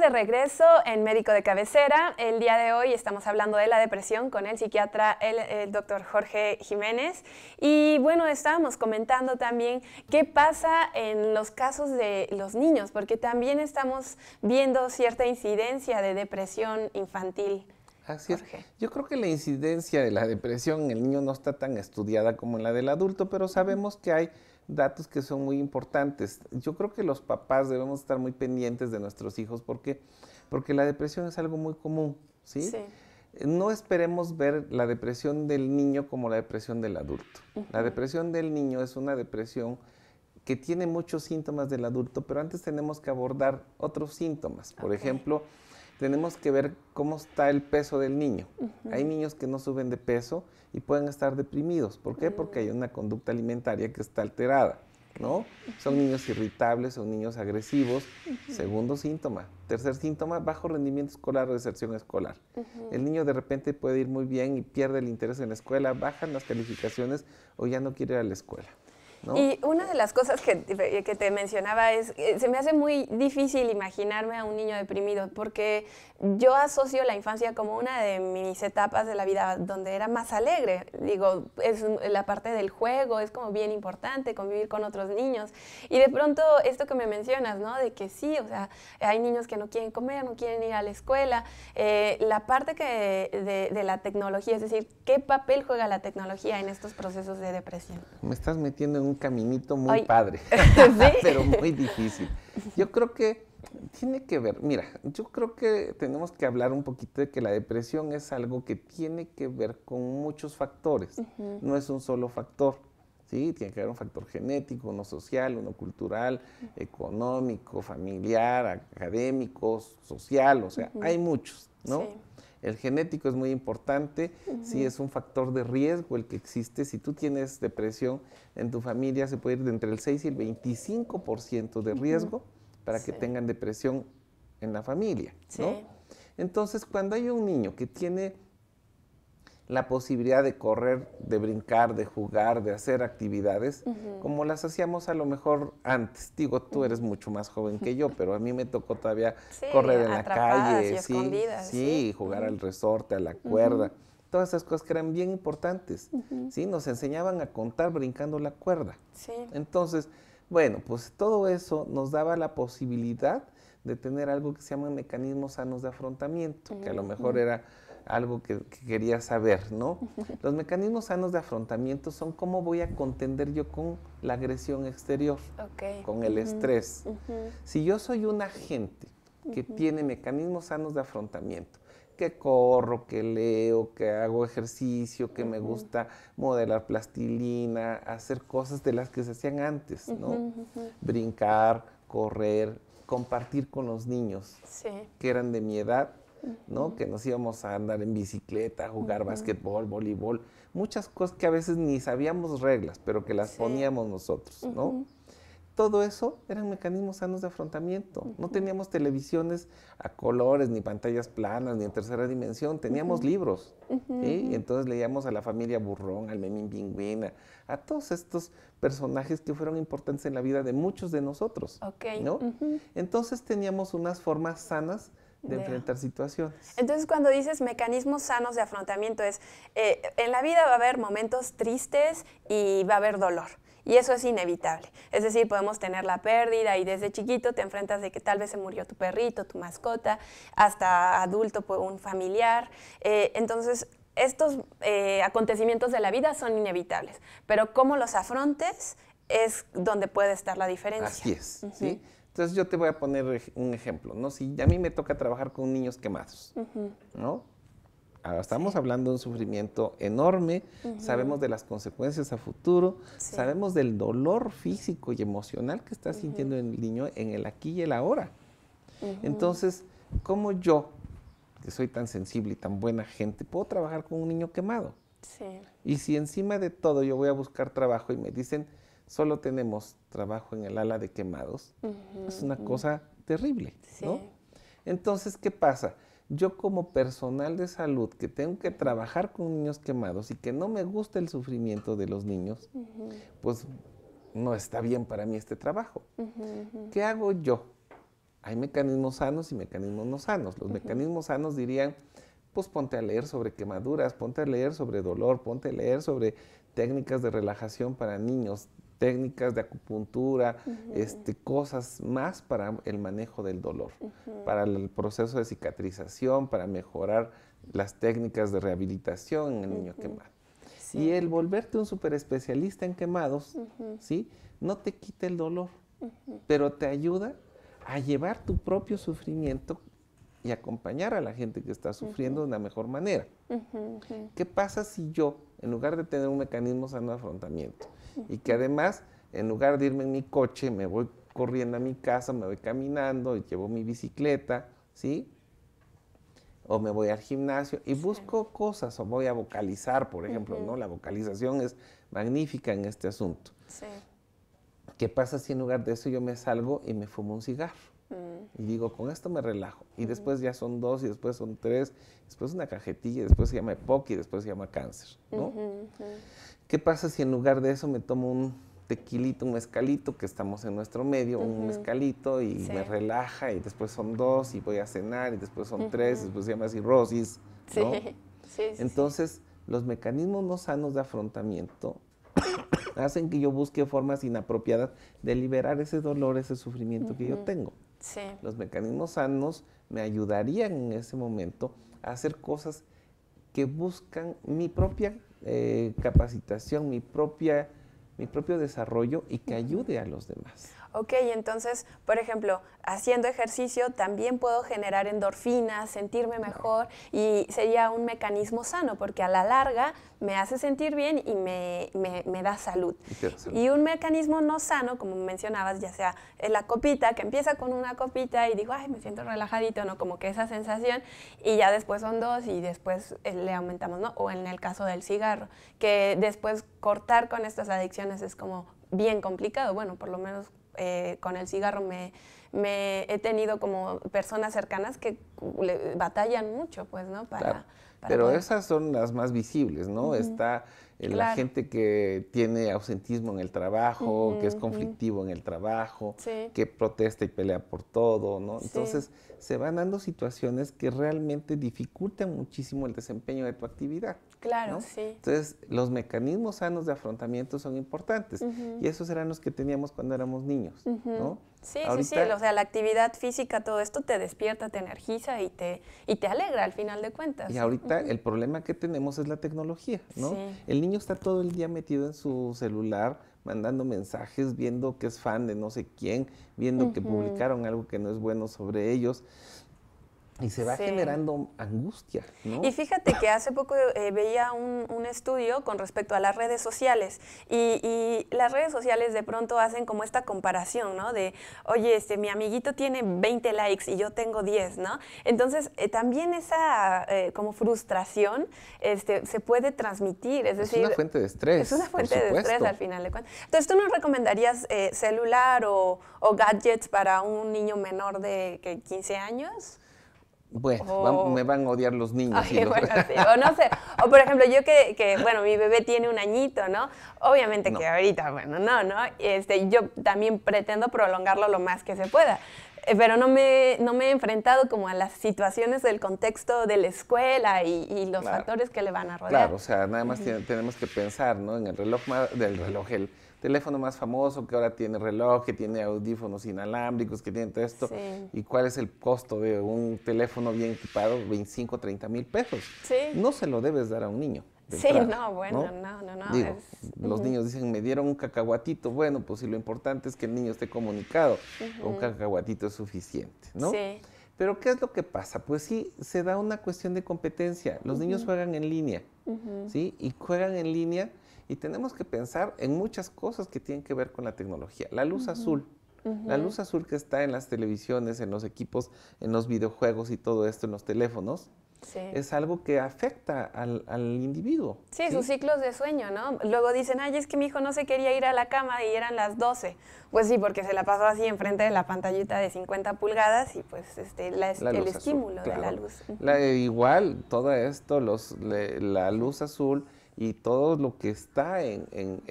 de regreso en Médico de Cabecera. El día de hoy estamos hablando de la depresión con el psiquiatra, el, doctor Jorge Jiménez. Y bueno, estábamos comentando también qué pasa en los casos de los niños, porque también estamos viendo cierta incidencia de depresión infantil. Así es. Yo creo que la incidencia de la depresión en el niño no está tan estudiada como en la del adulto, pero sabemos que hay datos que son muy importantes. Yo creo que los papás debemos estar muy pendientes de nuestros hijos porque, porque la depresión es algo muy común, ¿sí? No esperemos ver la depresión del niño como la depresión del adulto. La depresión del niño es una depresión que tiene muchos síntomas del adulto, pero antes tenemos que abordar otros síntomas. Por ejemplo, tenemos que ver cómo está el peso del niño. Hay niños que no suben de peso y pueden estar deprimidos. ¿Por qué? Porque hay mm. una conducta alimentaria que está alterada, ¿no? Son niños irritables, son niños agresivos. Segundo síntoma. Tercer síntoma, bajo rendimiento escolar o deserción escolar. El niño de repente puede ir muy bien y pierde el interés en la escuela, bajan las calificaciones o ya no quiere ir a la escuela. Y una de las cosas que, te mencionaba es, eh, se me hace muy difícil imaginarme a un niño deprimido, porque yo asocio la infancia como una de mis etapas de la vida donde era más alegre. Digo, es la parte del juego, es como bien importante convivir con otros niños. Y de pronto esto que me mencionas, ¿no? De que sí, o sea, hay niños que no quieren comer, no quieren ir a la escuela. Eh, la parte que de, de la tecnología, es decir, ¿qué papel juega la tecnología en estos procesos de depresión? Me estás metiendo en un caminito muy padre, pero muy difícil. Yo creo que tiene que ver, mira, yo creo que tenemos que hablar un poquito de que la depresión es algo que tiene que ver con muchos factores, no es un solo factor. ¿Sí? Tiene que ver un factor genético, uno social, uno cultural, económico, familiar, académico, social, o sea, hay muchos, ¿no? Sí. El genético es muy importante, si sí es un factor de riesgo el que existe. Si tú tienes depresión en tu familia, se puede ir de entre el 6 y el 25% de riesgo para que tengan depresión en la familia. Entonces, cuando hay un niño que tiene la posibilidad de correr, de brincar, de jugar, de hacer actividades, como las hacíamos a lo mejor antes. Digo, tú eres mucho más joven que yo, pero a mí me tocó todavía correr en la calle, sí, sí, jugar al resorte, a la cuerda. Todas esas cosas que eran bien importantes, ¿sí? Nos enseñaban a contar brincando la cuerda. Sí. Entonces, bueno, pues todo eso nos daba la posibilidad de tener algo que se llama mecanismos sanos de afrontamiento, que a lo mejor era algo que, quería saber, ¿no? Los mecanismos sanos de afrontamiento son cómo voy a contender yo con la agresión exterior, con el estrés. Si yo soy un agente que tiene mecanismos sanos de afrontamiento, que corro, que leo, que hago ejercicio, que me gusta modelar plastilina, hacer cosas de las que se hacían antes, ¿no? Brincar, correr, compartir con los niños que eran de mi edad que nos íbamos a andar en bicicleta, a jugar básquetbol, voleibol, muchas cosas que a veces ni sabíamos reglas, pero que las poníamos nosotros, Todo eso eran mecanismos sanos de afrontamiento. No teníamos televisiones a colores, ni pantallas planas, ni en tercera dimensión. Teníamos libros. Y entonces leíamos a la familia Burrón, al Memín Pingüina, a, todos estos personajes que fueron importantes en la vida de muchos de nosotros. Entonces teníamos unas formas sanas de enfrentar situaciones. Entonces, cuando dices mecanismos sanos de afrontamiento, es eh, en la vida va a haber momentos tristes y va a haber dolor. Y eso es inevitable. Es decir, podemos tener la pérdida y desde chiquito te enfrentas de que tal vez se murió tu perrito, tu mascota, hasta adulto un familiar. Eh, entonces, estos eh, acontecimientos de la vida son inevitables, pero cómo los afrontes es donde puede estar la diferencia. Así es, ¿sí? Entonces yo te voy a poner un ejemplo, ¿no? Si a mí me toca trabajar con niños quemados, ¿no? Ahora estamos hablando de un sufrimiento enorme, sabemos de las consecuencias a futuro, sabemos del dolor físico y emocional que está sintiendo el niño en el aquí y el ahora. Entonces, ¿cómo yo, que soy tan sensible y tan buena gente, puedo trabajar con un niño quemado? Sí. Y si encima de todo yo voy a buscar trabajo y me dicen, solo tenemos trabajo en el ala de quemados, es una cosa terrible, Entonces, ¿qué pasa? Yo como personal de salud que tengo que trabajar con niños quemados y que no me gusta el sufrimiento de los niños, pues no está bien para mí este trabajo. ¿Qué hago yo? Hay mecanismos sanos y mecanismos no sanos. Los mecanismos sanos dirían, pues ponte a leer sobre quemaduras, ponte a leer sobre dolor, ponte a leer sobre técnicas de relajación para niños, técnicas de acupuntura, este, cosas más para el manejo del dolor, para el proceso de cicatrización, para mejorar las técnicas de rehabilitación en el niño quemado. Y el volverte un super especialista en quemados, ¿sí? No te quita el dolor, pero te ayuda a llevar tu propio sufrimiento y acompañar a la gente que está sufriendo de una mejor manera. ¿Qué pasa si yo, en lugar de tener un mecanismo sano de afrontamiento, y que además, en lugar de irme en mi coche, me voy corriendo a mi casa, me voy caminando y llevo mi bicicleta, ¿sí? O me voy al gimnasio y busco cosas, o voy a vocalizar, por ejemplo, ¿no? La vocalización es magnífica en este asunto. Sí. ¿Qué pasa si en lugar de eso yo me salgo y me fumo un cigarro? Mm. Y digo, con esto me relajo. Y después ya son dos, y después son tres, después una cajetilla, después se llama EPOC y después se llama cáncer, ¿no? ¿Qué pasa si en lugar de eso me tomo un tequilito, un mezcalito, que estamos en nuestro medio, un mezcalito y me relaja y después son dos y voy a cenar y después son tres, y después se llama cirrosis. ¿no? Entonces, los mecanismos no sanos de afrontamiento hacen que yo busque formas inapropiadas de liberar ese dolor, ese sufrimiento que yo tengo. Los mecanismos sanos me ayudarían en ese momento a hacer cosas que buscan mi propia eh, capacitación, mi, propia, mi propio desarrollo y que ayude a los demás ok, entonces, por ejemplo, haciendo ejercicio también puedo generar endorfinas, sentirme mejor y sería un mecanismo sano porque a la larga me hace sentir bien y me, da salud. Y, y un mecanismo no sano, como mencionabas, ya sea la copita, que empieza con una copita y digo, ay, me siento relajadito, ¿no? Como que esa sensación y ya después son dos y después eh, le aumentamos, ¿no? O en el caso del cigarro, que después cortar con estas adicciones es como bien complicado, bueno, por lo menos eh, con el cigarro me, he tenido como personas cercanas que batallan mucho, pues, ¿no? Para, Pero esas son las más visibles, ¿no? Está la gente que tiene ausentismo en el trabajo, que es conflictivo en el trabajo, que protesta y pelea por todo, ¿no? Entonces, se van dando situaciones que realmente dificultan muchísimo el desempeño de tu actividad. Claro, sí. Entonces, los mecanismos sanos de afrontamiento son importantes y esos eran los que teníamos cuando éramos niños, ¿no? Sí, sí, sí, o sea, la actividad física, todo esto te despierta, te energiza y te, y te alegra al final de cuentas. Y ahorita el problema que tenemos es la tecnología, ¿no? El niño está todo el día metido en su celular, mandando mensajes, viendo que es fan de no sé quién, viendo que publicaron algo que no es bueno sobre ellos. Y se va generando angustia. ¿no? Y fíjate que hace poco eh, veía un, estudio con respecto a las redes sociales y, las redes sociales de pronto hacen como esta comparación, ¿no? De, oye, este, mi amiguito tiene 20 likes y yo tengo 10, ¿no? Entonces, eh, también esa eh, como frustración este, se puede transmitir. Es, decir, una fuente de estrés. Es una fuente de estrés al final de cuentas. Entonces, ¿tú nos recomendarías celular o, o gadgets para un niño menor de 15 años? Bueno, oh. me van a odiar los niños. O no sé. O por ejemplo, yo que, bueno, mi bebé tiene un añito, ¿no? Obviamente que ahorita, bueno, no, ¿no? Este, yo también pretendo prolongarlo lo más que se pueda. Eh, pero no me, no me he enfrentado como a las situaciones del contexto de la escuela y, los factores que le van a rodear. Claro, o sea, nada más tenemos que pensar, ¿no? En el reloj, del reloj, el, teléfono más famoso, que ahora tiene reloj, que tiene audífonos inalámbricos, que tiene todo esto. ¿Y cuál es el costo de un teléfono bien equipado? 25, 30 mil pesos. No se lo debes dar a un niño. Sí, no, bueno, no, no, no. los niños dicen, me dieron un cacahuatito. Bueno, pues si lo importante es que el niño esté comunicado, un cacahuatito es suficiente, ¿no? Sí. Pero ¿qué es lo que pasa? Pues sí, se da una cuestión de competencia. Los niños juegan en línea, ¿sí? Y juegan en línea y tenemos que pensar en muchas cosas que tienen que ver con la tecnología. La luz azul. La luz azul que está en las televisiones, en los equipos, en los videojuegos y todo esto, en los teléfonos, es algo que afecta al, individuo. Sí, sus ciclos de sueño, ¿no? Luego dicen, ay, es que mi hijo no se quería ir a la cama y eran las 12. Pues sí, porque se la pasó así enfrente de la pantallita de 50 pulgadas y pues este, el estímulo de la luz. igual, todo esto, los, la luz azul y todo lo que está en,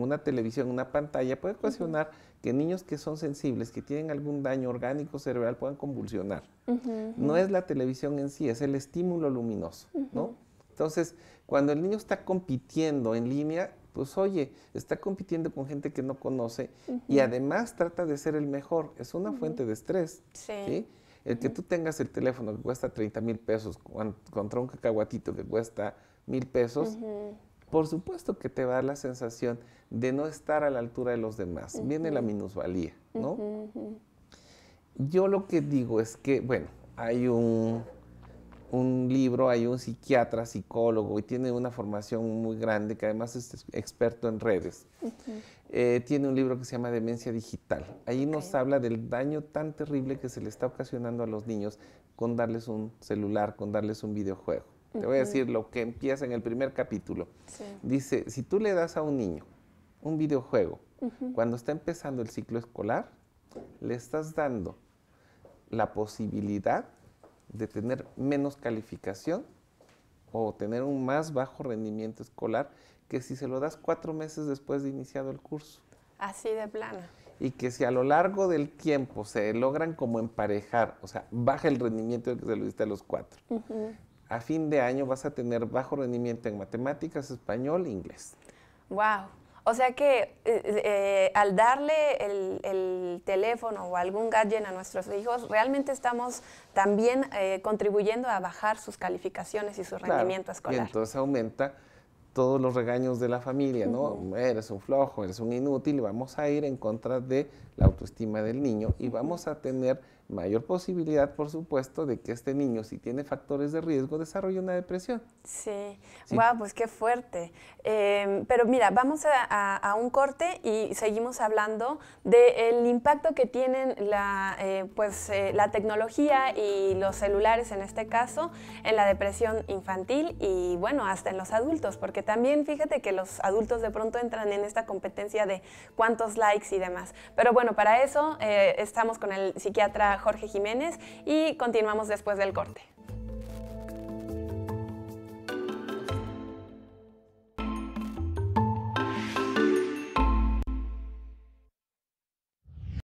una televisión, una pantalla, puede ocasionar que niños que son sensibles, que tienen algún daño orgánico cerebral, puedan convulsionar. No es la televisión en sí, es el estímulo luminoso, ¿no? Entonces, cuando el niño está compitiendo en línea, pues oye, está compitiendo con gente que no conoce y además trata de ser el mejor. Es una fuente de estrés. El que tú tengas el teléfono que cuesta 30 mil pesos contra un cacahuatito que cuesta mil pesos, por supuesto que te va a dar la sensación de no estar a la altura de los demás. Viene la minusvalía, ¿no? Yo lo que digo es que, bueno, hay un, un, libro, hay un psiquiatra, psicólogo, y tiene una formación muy grande, que además es experto en redes. Eh, tiene un libro que se llama Demencia Digital. Ahí nos habla del daño tan terrible que se le está ocasionando a los niños con darles un celular, con darles un videojuego. Te voy a decir lo que empieza en el primer capítulo. Dice, si tú le das a un niño un videojuego cuando está empezando el ciclo escolar, le estás dando la posibilidad de tener menos calificación o tener un más bajo rendimiento escolar que si se lo das cuatro meses después de iniciado el curso. Así de plano. Y que si a lo largo del tiempo se logran como emparejar, o sea, baja el rendimiento que se lo diste a los cuatro a fin de año vas a tener bajo rendimiento en matemáticas, español e inglés. ¡Wow! O sea que eh, eh, al darle el, teléfono o algún gadget a nuestros hijos, realmente estamos también eh, contribuyendo a bajar sus calificaciones y sus rendimientos claro, Y entonces aumenta todos los regaños de la familia, ¿no? Eres un flojo, eres un inútil, vamos a ir en contra de la autoestima del niño y vamos a tener mayor posibilidad, por supuesto, de que este niño, si tiene factores de riesgo, desarrolle una depresión. Sí, wow, pues qué fuerte. Em, pero mira, vamos a, un corte y seguimos hablando del impacto que tienen la, eh, pues, eh, la tecnología y los celulares, en este caso, en la depresión infantil y, bueno, hasta en los adultos, porque también fíjate que los adultos de pronto entran en esta competencia de cuántos likes y demás. Pero bueno, para eso eh, estamos con el psiquiatra Jorge Jiménez y continuamos después del corte.